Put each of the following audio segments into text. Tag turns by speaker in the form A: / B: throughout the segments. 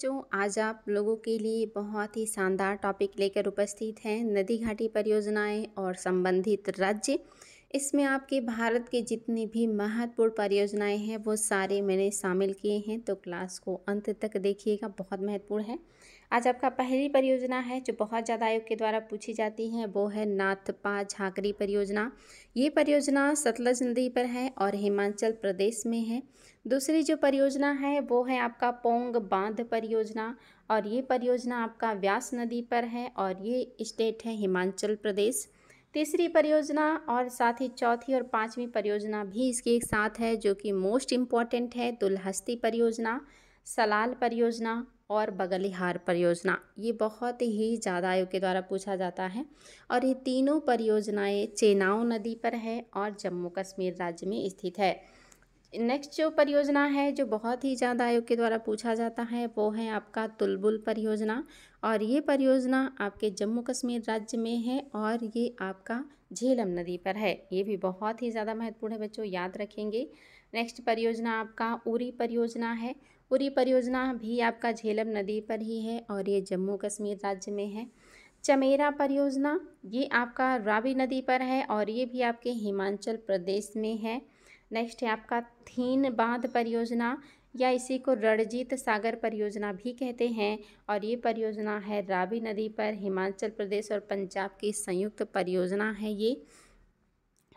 A: जो आज आप लोगों के लिए बहुत ही शानदार टॉपिक लेकर उपस्थित हैं नदी घाटी परियोजनाएं और संबंधित राज्य इसमें आपके भारत के जितनी भी महत्वपूर्ण परियोजनाएं हैं वो सारे मैंने शामिल किए हैं तो क्लास को अंत तक देखिएगा बहुत महत्वपूर्ण है आज आपका पहली परियोजना है जो बहुत ज़्यादा आयोग के द्वारा पूछी जाती है वो है नाथपा झाकरी परियोजना ये परियोजना सतलज नदी पर है और हिमाचल प्रदेश में है दूसरी जो परियोजना है वो है आपका पोंग बांध परियोजना और ये परियोजना आपका व्यास नदी पर है और ये स्टेट है हिमाचल प्रदेश तीसरी परियोजना और साथ ही चौथी और पाँचवीं परियोजना भी इसके एक साथ है जो कि मोस्ट इम्पॉर्टेंट है दुलहस्ती परियोजना सलाल परियोजना और बगलिहार परियोजना ये बहुत ही ज़्यादा आयोग के द्वारा पूछा जाता है और ये तीनों परियोजनाएं चेनाव नदी पर है और जम्मू कश्मीर राज्य में स्थित है नेक्स्ट जो परियोजना है जो बहुत ही ज़्यादा आयोग के द्वारा पूछा जाता है वो है आपका तुलबुल परियोजना और ये परियोजना आपके जम्मू कश्मीर राज्य में है और ये आपका झेलम नदी पर है ये भी बहुत ही ज़्यादा महत्वपूर्ण है बच्चों याद रखेंगे नेक्स्ट परियोजना आपका उरी परियोजना है पूरी परियोजना भी आपका झेलम नदी पर ही है और ये जम्मू कश्मीर राज्य में है चमेरा परियोजना ये आपका रावी नदी पर है और ये भी आपके हिमाचल प्रदेश में है नेक्स्ट है आपका थीन बांध परियोजना या इसी को रणजीत सागर परियोजना भी कहते हैं और ये परियोजना है रावी नदी पर हिमाचल प्रदेश और पंजाब की संयुक्त परियोजना है ये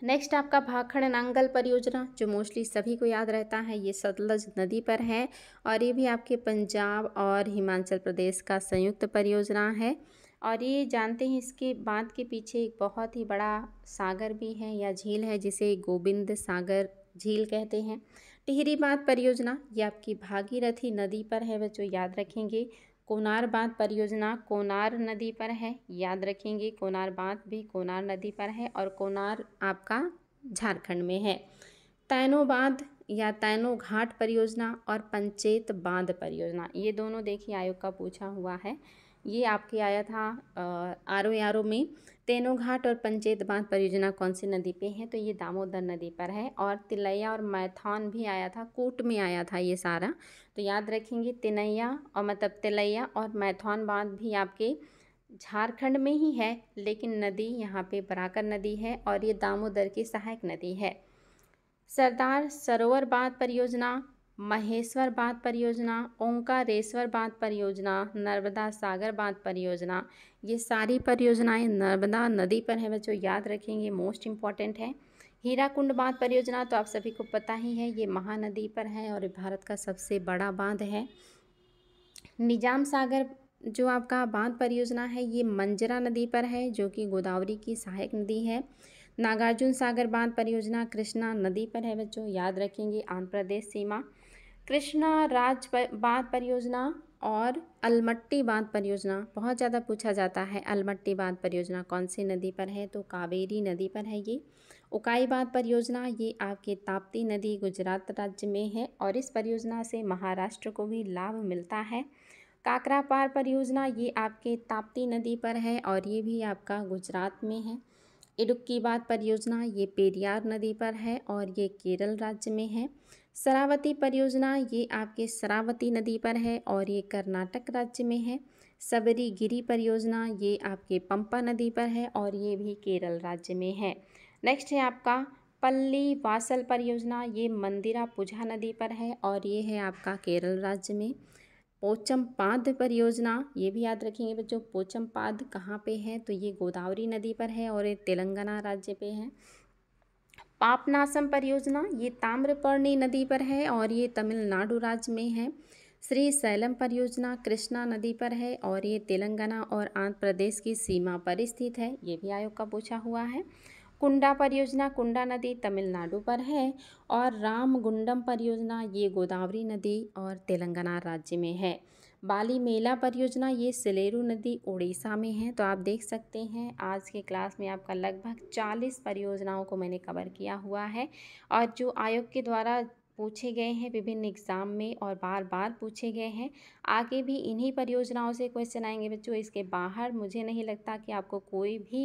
A: नेक्स्ट आपका भाखड़ नांगल परियोजना जो मोस्टली सभी को याद रहता है ये सतलज नदी पर है और ये भी आपके पंजाब और हिमाचल प्रदेश का संयुक्त परियोजना है और ये जानते हैं इसके बाद के पीछे एक बहुत ही बड़ा सागर भी है या झील है जिसे गोविंद सागर झील कहते हैं टिहरी बांध परियोजना ये आपकी भागीरथी नदी पर है बच्चों याद रखेंगे कोनार बांध परियोजना कोनार नदी पर है याद रखेंगे कोनार बांध भी कोनार नदी पर है और कोनार आपका झारखंड में है तैनो बांध या तैनो घाट परियोजना और पंचेत बांध परियोजना ये दोनों देखिए आयोग का पूछा हुआ है ये आपके आया था आरो यारो में तेनोघाट और पंचेत बांध परियोजना कौन सी नदी पे है तो ये दामोदर नदी पर है और तिलैया और मैथान भी आया था कोट में आया था ये सारा तो याद रखेंगे तिनैया और मतलब तिलैया और मैथान बांध भी आपके झारखंड में ही है लेकिन नदी यहाँ पे बराकर नदी है और ये दामोदर की सहायक नदी है सरदार सरोवर बांध परियोजना महेश्वर बांध परियोजना ओंकारेश्वर बांध परियोजना नर्मदा सागर बांध परियोजना ये सारी परियोजनाएं नर्मदा नदी पर हैं बच्चों याद रखेंगे मोस्ट इम्पॉर्टेंट है हीरा कुंड बांध परियोजना तो आप सभी को पता ही है ये महानदी पर है और भारत का सबसे बड़ा बांध है निजाम सागर जो आपका बांध परियोजना है ये मंजरा नदी पर है जो कि गोदावरी की सहायक नदी है नागार्जुन सागर बांध परियोजना कृष्णा नदी पर है बच्चों याद रखेंगे आंध्र प्रदेश सीमा कृष्णा राज बांध परियोजना और अलमट्टी बांध परियोजना बहुत ज़्यादा पूछा जाता है अलमट्टी बांध परियोजना कौन सी नदी पर है तो कावेरी नदी पर है ये उकाई बांध परियोजना ये आपके ताप्ती नदी गुजरात राज्य में है और इस परियोजना से महाराष्ट्र को भी लाभ मिलता है काकरा पार परियोजना ये आपके ताप्ती नदी पर है और ये भी आपका गुजरात में है इडुक्की बांध परियोजना ये पेरियार नदी पर है और ये केरल राज्य में है शरावती परियोजना ये आपके सरावती नदी पर है और ये कर्नाटक राज्य में है सबरी गिरी परियोजना ये आपके पंपा नदी पर है और ये भी केरल राज्य में है नेक्स्ट है आपका पल्ली वासल परियोजना ये मंदिरा पुझा नदी पर है और ये है आपका केरल राज्य में पोचम पाद परियोजना ये भी याद रखेंगे बच्चों पोचम पाद कहाँ पर है तो ये गोदावरी नदी पर है और ये तेलंगाना राज्य पे है पापनासम परियोजना ये ताम्रपर्णी नदी पर है और ये तमिलनाडु राज्य में है श्री सैलम परियोजना कृष्णा नदी पर है और ये तेलंगाना और आंध्र प्रदेश की सीमा पर स्थित है ये भी आयोग का पूछा हुआ है कुंडा परियोजना कुंडा नदी तमिलनाडु पर है और रामगुंडम परियोजना ये गोदावरी नदी और तेलंगाना राज्य में है बाली मेला परियोजना ये सलेरू नदी उड़ीसा में है तो आप देख सकते हैं आज के क्लास में आपका लगभग 40 परियोजनाओं को मैंने कवर किया हुआ है और जो आयोग के द्वारा पूछे गए हैं विभिन्न एग्ज़ाम में और बार बार पूछे गए हैं आगे भी इन्हीं परियोजनाओं से क्वेश्चन आएंगे बच्चों इसके बाहर मुझे नहीं लगता कि आपको कोई भी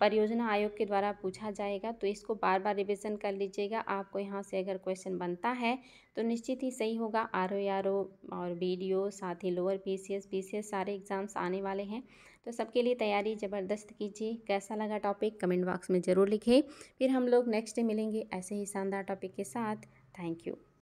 A: परियोजना आयोग के द्वारा पूछा जाएगा तो इसको बार बार रिविज़न कर लीजिएगा आपको यहाँ से अगर क्वेश्चन बनता है तो निश्चित ही सही होगा आर ओ आर ओ और बी डी ओ साथ ही lower P C S P C S सारे एग्ज़ाम्स आने वाले हैं तो सबके लिए तैयारी ज़बरदस्त कीजिए कैसा लगा टॉपिक कमेंट बॉक्स में ज़रूर लिखें फिर हम लोग नेक्स्ट डे मिलेंगे ऐसे ही शानदार टॉपिक के साथ ಥ್ಯಾಂಕ್ ಯು